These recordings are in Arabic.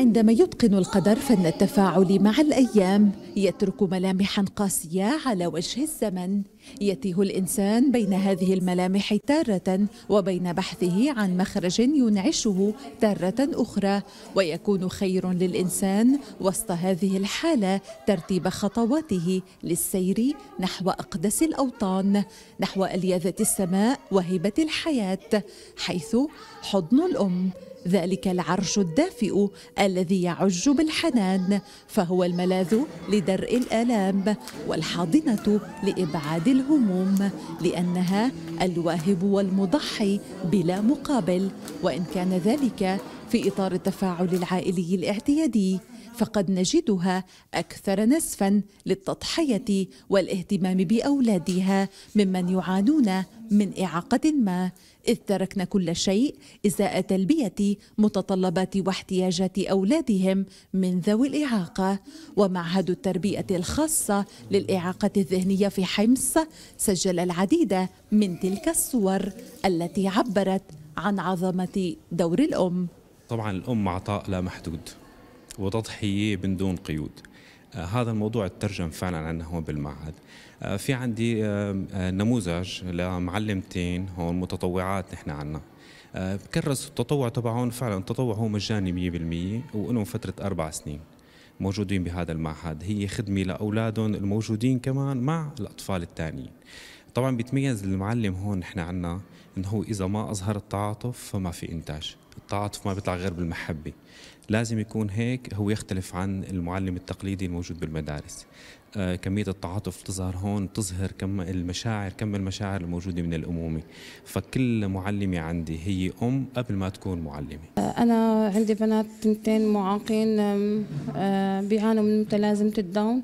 عندما يتقن القدر فن التفاعل مع الأيام يترك ملامحا قاسية على وجه الزمن يتيه الإنسان بين هذه الملامح تارة وبين بحثه عن مخرج ينعشه تارة أخرى ويكون خير للإنسان وسط هذه الحالة ترتيب خطواته للسير نحو أقدس الأوطان نحو ألياذة السماء وهبة الحياة حيث حضن الأم ذلك العرش الدافئ الذي يعج بالحنان فهو الملاذ لدرء الآلام والحاضنة لإبعاد الهموم لأنها الواهب والمضحي بلا مقابل وإن كان ذلك في إطار التفاعل العائلي الاعتيادي فقد نجدها اكثر نسفا للتضحيه والاهتمام باولادها ممن يعانون من اعاقه ما اذ تركن كل شيء ازاء تلبيه متطلبات واحتياجات اولادهم من ذوي الاعاقه ومعهد التربيه الخاصه للاعاقه الذهنيه في حمص سجل العديد من تلك الصور التي عبرت عن عظمه دور الام طبعا الام عطاء لا محدود وتضحية من دون قيود آه، هذا الموضوع ترجم فعلا عندنا هون بالمعهد آه، في عندي آه، نموذج لمعلمتين هون متطوعات نحن عنا كرسوا التطوع تبعهم فعلا التطوع هو مجاني 100% وانهم فترة أربع سنين موجودين بهذا المعهد هي خدمة لأولادهم الموجودين كمان مع الأطفال الثانيين طبعا بيتميز المعلم هون نحن عنا انه هو اذا ما اظهر التعاطف فما في انتاج التعاطف ما بيطلع غير بالمحبه لازم يكون هيك هو يختلف عن المعلم التقليدي الموجود بالمدارس آه كمية التعاطف بتظهر هون تظهر كم المشاعر كم المشاعر الموجودة من الأمومة فكل معلمة عندي هي أم قبل ما تكون معلمة آه، أنا عندي بنات تنتين معاقين آه، بيعانوا من متلازمة الداون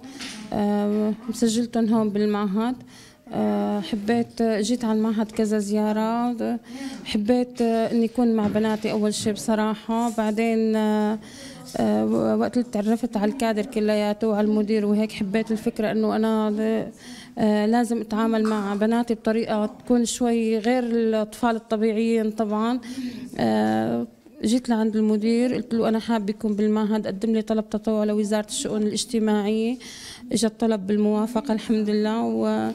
آه، مسجلتهم هون بالمعهد آه، حبيت جيت على المعهد كذا زيارة حبيت آه، اني اكون مع بناتي اول شيء بصراحة بعدين آه، وقت اللي تعرفت على الكادر كلياته وعلى المدير وهيك حبيت الفكرة انه انا لازم اتعامل مع بناتي بطريقة تكون شوي غير الاطفال الطبيعيين طبعا جيت لعند المدير قلت له انا حابب يكون بالمعهد قدم لي طلب تطوع لوزاره الشؤون الاجتماعيه اجى الطلب بالموافقه الحمد لله و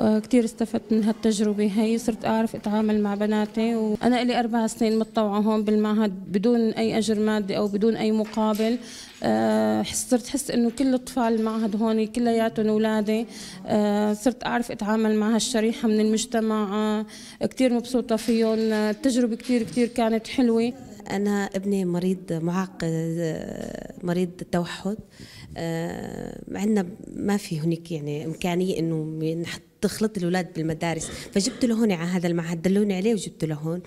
كثير استفدت من هالتجربة هي صرت أعرف أتعامل مع بناتي وأنا لي أربع سنين متطوعة هون بالمعهد بدون أي أجر مادي أو بدون أي مقابل آه، صرت أحس إنه كل أطفال المعهد هون كلياتهم أولادي آه، صرت أعرف أتعامل مع هالشريحة من المجتمع آه، كثير مبسوطة فيهم التجربة كثير كثير كانت حلوة أنا ابني مريض معاق مريض توحد آه، عندنا ما في هناك يعني إمكانية إنه نحط تخلط الأولاد بالمدارس فجبت له هون على هذا المعهد دلوني عليه وجبت له هون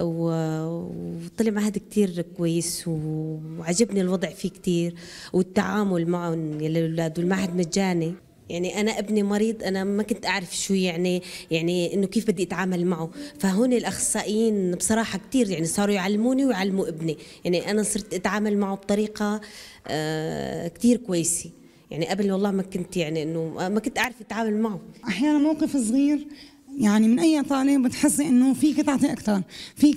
وطلع معهد كتير كويس وعجبني الوضع فيه كتير والتعامل معهم يا يعني والمعهد مجاني يعني انا ابني مريض انا ما كنت اعرف شو يعني يعني انه كيف بدي اتعامل معه فهون الاخصائيين بصراحه كثير يعني صاروا يعلموني ويعلموا ابني يعني انا صرت اتعامل معه بطريقه آه، كثير كويسه يعني قبل والله ما كنت يعني انه ما كنت اعرف اتعامل معه احيانا موقف صغير يعني من اي طالب بتحسي انه فيك تعطي اكثر فيك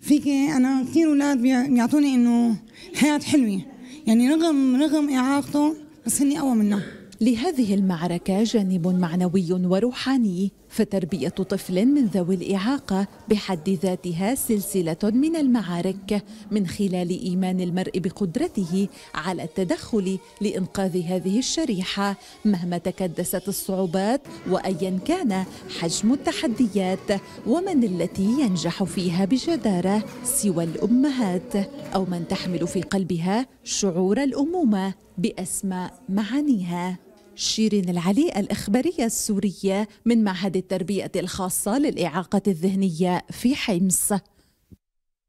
فيك انا كثير اولاد بيعطوني انه حياه حلوه يعني رغم رغم اعاقته بس هني اقوى منه لهذه المعركة جانب معنوي وروحاني فتربية طفل من ذوي الإعاقة بحد ذاتها سلسلة من المعارك من خلال إيمان المرء بقدرته على التدخل لإنقاذ هذه الشريحة مهما تكدست الصعوبات وأيا كان حجم التحديات ومن التي ينجح فيها بجدارة سوى الأمهات أو من تحمل في قلبها شعور الأمومة بأسماء معانيها شيرين العلي الإخبارية السورية من معهد التربية الخاصة للإعاقة الذهنية في حمص